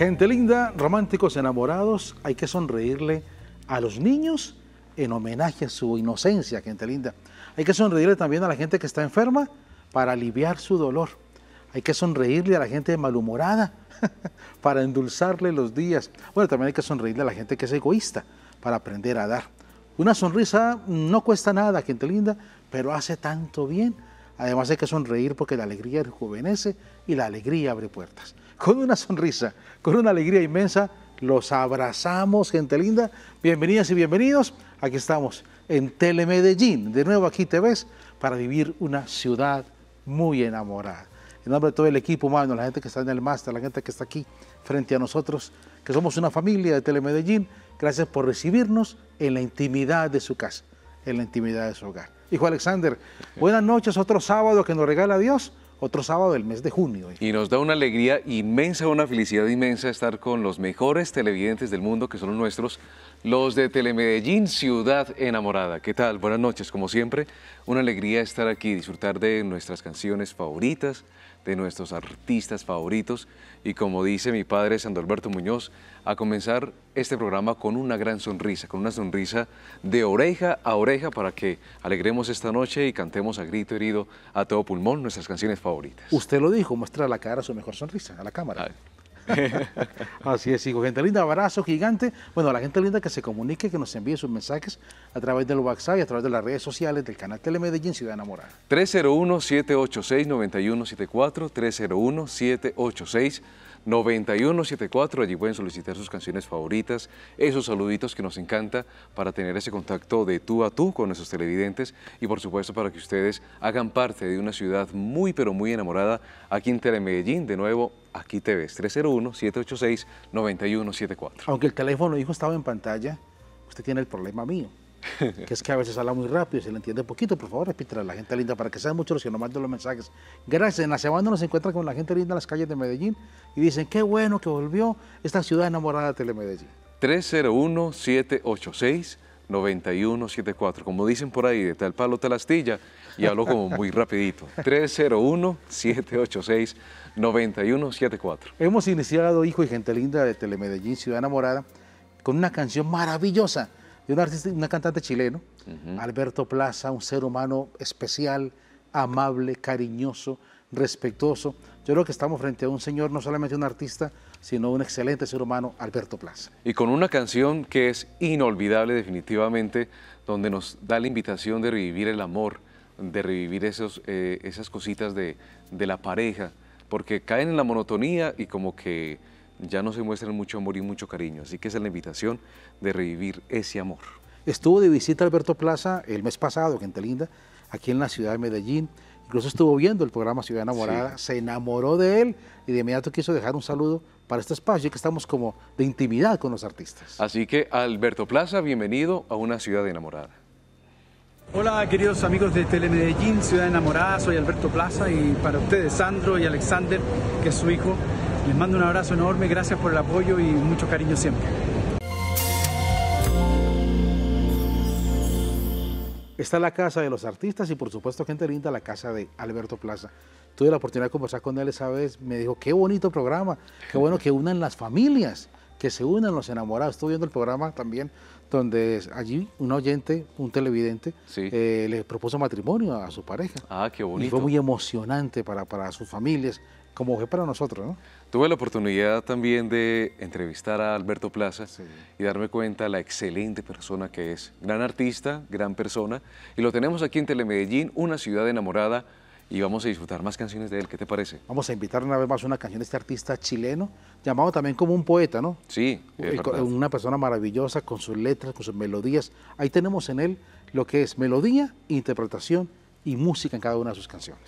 Gente linda, románticos enamorados, hay que sonreírle a los niños en homenaje a su inocencia, gente linda. Hay que sonreírle también a la gente que está enferma para aliviar su dolor. Hay que sonreírle a la gente malhumorada para endulzarle los días. Bueno, también hay que sonreírle a la gente que es egoísta para aprender a dar. Una sonrisa no cuesta nada, gente linda, pero hace tanto bien Además hay que sonreír porque la alegría rejuvenece y la alegría abre puertas. Con una sonrisa, con una alegría inmensa, los abrazamos, gente linda. Bienvenidas y bienvenidos. Aquí estamos en Telemedellín. De nuevo aquí te ves para vivir una ciudad muy enamorada. En nombre de todo el equipo humano, la gente que está en el máster, la gente que está aquí frente a nosotros, que somos una familia de Telemedellín, gracias por recibirnos en la intimidad de su casa en la intimidad de su hogar. Hijo Alexander, buenas noches, otro sábado que nos regala Dios, otro sábado del mes de junio. Y nos da una alegría inmensa, una felicidad inmensa estar con los mejores televidentes del mundo, que son nuestros, los de Telemedellín, Ciudad Enamorada. ¿Qué tal? Buenas noches, como siempre, una alegría estar aquí, disfrutar de nuestras canciones favoritas, de nuestros artistas favoritos y como dice mi padre Alberto Muñoz, a comenzar este programa con una gran sonrisa, con una sonrisa de oreja a oreja para que alegremos esta noche y cantemos a grito herido a todo pulmón nuestras canciones favoritas. Usted lo dijo, muestra la cara su mejor sonrisa a la cámara. Así es, hijo. Gente linda, abrazo gigante. Bueno, a la gente linda que se comunique, que nos envíe sus mensajes a través del WhatsApp y a través de las redes sociales del canal Telemedellín Ciudad Enamorada. 301-786-9174, 301-786-9174. Allí pueden solicitar sus canciones favoritas, esos saluditos que nos encanta para tener ese contacto de tú a tú con nuestros televidentes y por supuesto para que ustedes hagan parte de una ciudad muy pero muy enamorada aquí en Telemedellín. De nuevo, aquí te ves, 301-786-9174. Aunque el teléfono dijo estaba en pantalla, usted tiene el problema mío, que es que a veces habla muy rápido, y se le entiende poquito, por favor repítela a la gente linda para que sean muchos los que nos manden los mensajes. Gracias, en la semana nos encuentra con la gente linda en las calles de Medellín y dicen, qué bueno que volvió esta ciudad enamorada de Telemedellín. 301-786-9174. 9174. Como dicen por ahí, de tal palo tal astilla, y hablo como muy rapidito. 301-786-9174. Hemos iniciado Hijo y Gente Linda de Telemedellín, Ciudad Enamorada, con una canción maravillosa de un artista, una cantante chileno, Alberto Plaza, un ser humano especial, amable, cariñoso, respetuoso. Yo creo que estamos frente a un señor, no solamente un artista, sino un excelente ser humano, Alberto Plaza. Y con una canción que es inolvidable definitivamente, donde nos da la invitación de revivir el amor, de revivir esos, eh, esas cositas de, la pareja, porque caen en la monotonía y como que ya no se muestran mucho amor y mucho cariño. Así que es la invitación de revivir ese amor. Estuvo de visita Alberto Plaza el mes pasado, gente linda, aquí en la ciudad de Medellín. Incluso estuvo viendo el programa Ciudad Enamorada, se enamoró de él y de inmediato quiso dejar un saludo para este espacio, que estamos como de intimidad con los artistas. Así que, Alberto Plaza, bienvenido a una ciudad enamorada. Hola queridos amigos de Telemedellín, Ciudad Enamorada, soy Alberto Plaza y para ustedes Sandro y Alexander, que es su hijo, les mando un abrazo enorme, gracias por el apoyo y mucho cariño siempre. Está la casa de los artistas y por supuesto, gente linda, la casa de Alberto Plaza. Tuve la oportunidad de conversar con él esa vez, me dijo, qué bonito programa, qué bueno que unan las familias, que se unan los enamorados. Estuve viendo el programa también donde allí un oyente, un televidente, eh, le propuso matrimonio a su pareja. Ah, qué bonito. Y fue muy emocionante para, para sus familias como fue para nosotros. ¿no? Tuve la oportunidad también de entrevistar a Alberto Plaza y darme cuenta la excelente persona que es. Gran artista, gran persona. Y lo tenemos aquí en Telemedellín, una ciudad enamorada. Y vamos a disfrutar más canciones de él. ¿Qué te parece? Vamos a invitar una vez más una canción de este artista chileno, llamado también como un poeta, ¿no? Sí, una persona maravillosa con sus letras, con sus melodías. Ahí tenemos en él lo que es melodía, interpretación y música en cada una de sus canciones.